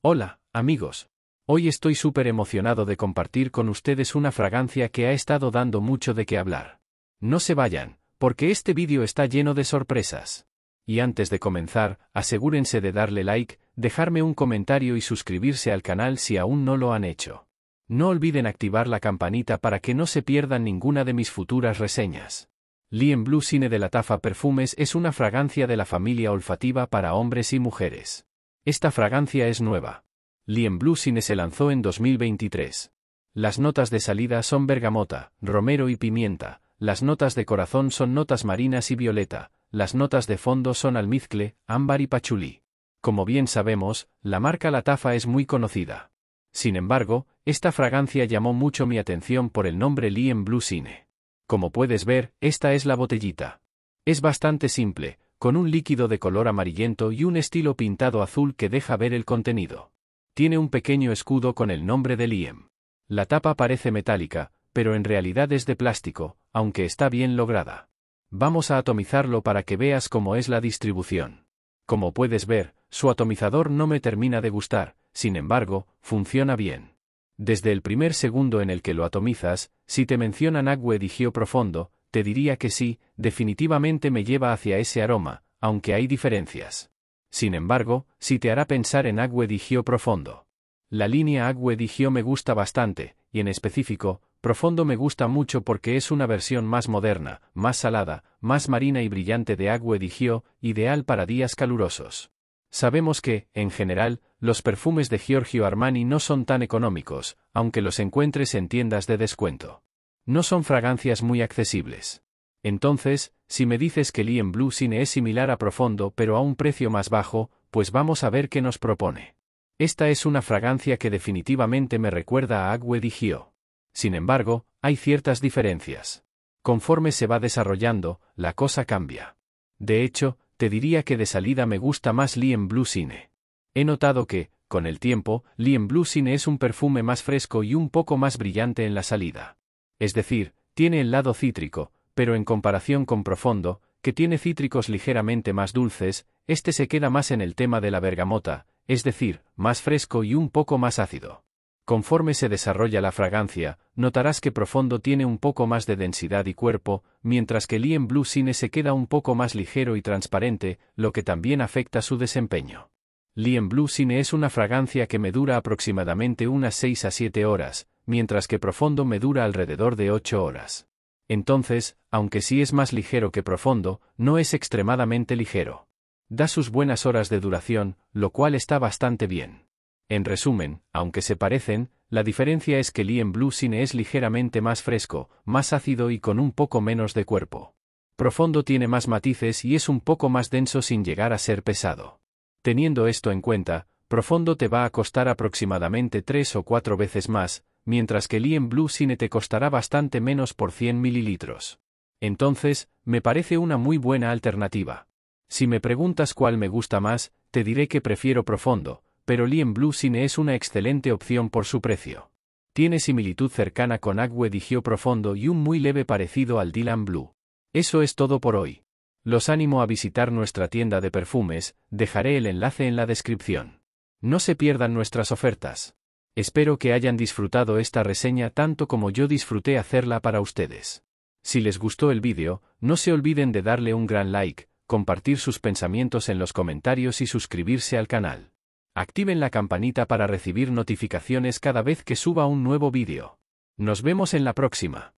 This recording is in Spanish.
Hola, amigos. Hoy estoy súper emocionado de compartir con ustedes una fragancia que ha estado dando mucho de qué hablar. No se vayan, porque este vídeo está lleno de sorpresas. Y antes de comenzar, asegúrense de darle like, dejarme un comentario y suscribirse al canal si aún no lo han hecho. No olviden activar la campanita para que no se pierdan ninguna de mis futuras reseñas. Lien Blue Cine de la Tafa Perfumes es una fragancia de la familia olfativa para hombres y mujeres. Esta fragancia es nueva. Lien Blue Cine se lanzó en 2023. Las notas de salida son bergamota, romero y pimienta, las notas de corazón son notas marinas y violeta, las notas de fondo son almizcle, ámbar y pachulí. Como bien sabemos, la marca Latafa es muy conocida. Sin embargo, esta fragancia llamó mucho mi atención por el nombre Lien Blue Cine. Como puedes ver, esta es la botellita. Es bastante simple, con un líquido de color amarillento y un estilo pintado azul que deja ver el contenido. Tiene un pequeño escudo con el nombre de Liem. La tapa parece metálica, pero en realidad es de plástico, aunque está bien lograda. Vamos a atomizarlo para que veas cómo es la distribución. Como puedes ver, su atomizador no me termina de gustar, sin embargo, funciona bien. Desde el primer segundo en el que lo atomizas, si te mencionan agua profundo, te diría que sí, definitivamente me lleva hacia ese aroma, aunque hay diferencias. Sin embargo, si te hará pensar en Agüe di Profondo. La línea Agüe di me gusta bastante, y en específico, Profondo me gusta mucho porque es una versión más moderna, más salada, más marina y brillante de Agüe di ideal para días calurosos. Sabemos que, en general, los perfumes de Giorgio Armani no son tan económicos, aunque los encuentres en tiendas de descuento. No son fragancias muy accesibles. Entonces, si me dices que en Blue Cine es similar a Profondo pero a un precio más bajo, pues vamos a ver qué nos propone. Esta es una fragancia que definitivamente me recuerda a Agwe di Gio. Sin embargo, hay ciertas diferencias. Conforme se va desarrollando, la cosa cambia. De hecho, te diría que de salida me gusta más en Blue Cine. He notado que, con el tiempo, en Blue Cine es un perfume más fresco y un poco más brillante en la salida es decir, tiene el lado cítrico, pero en comparación con Profondo, que tiene cítricos ligeramente más dulces, este se queda más en el tema de la bergamota, es decir, más fresco y un poco más ácido. Conforme se desarrolla la fragancia, notarás que Profondo tiene un poco más de densidad y cuerpo, mientras que Lien Blue Cine se queda un poco más ligero y transparente, lo que también afecta su desempeño. Lien Blue Cine es una fragancia que me dura aproximadamente unas 6 a 7 horas, mientras que profundo me dura alrededor de 8 horas. Entonces, aunque sí es más ligero que profundo, no es extremadamente ligero. Da sus buenas horas de duración, lo cual está bastante bien. En resumen, aunque se parecen, la diferencia es que en Blue Cine es ligeramente más fresco, más ácido y con un poco menos de cuerpo. Profundo tiene más matices y es un poco más denso sin llegar a ser pesado. Teniendo esto en cuenta, Profundo te va a costar aproximadamente tres o cuatro veces más, mientras que Lien Blue Cine te costará bastante menos por 100 mililitros. Entonces, me parece una muy buena alternativa. Si me preguntas cuál me gusta más, te diré que prefiero Profondo, pero Lien Blue Cine es una excelente opción por su precio. Tiene similitud cercana con Agwe Digio Profondo y un muy leve parecido al Dylan Blue. Eso es todo por hoy. Los animo a visitar nuestra tienda de perfumes, dejaré el enlace en la descripción. No se pierdan nuestras ofertas. Espero que hayan disfrutado esta reseña tanto como yo disfruté hacerla para ustedes. Si les gustó el vídeo, no se olviden de darle un gran like, compartir sus pensamientos en los comentarios y suscribirse al canal. Activen la campanita para recibir notificaciones cada vez que suba un nuevo vídeo. Nos vemos en la próxima.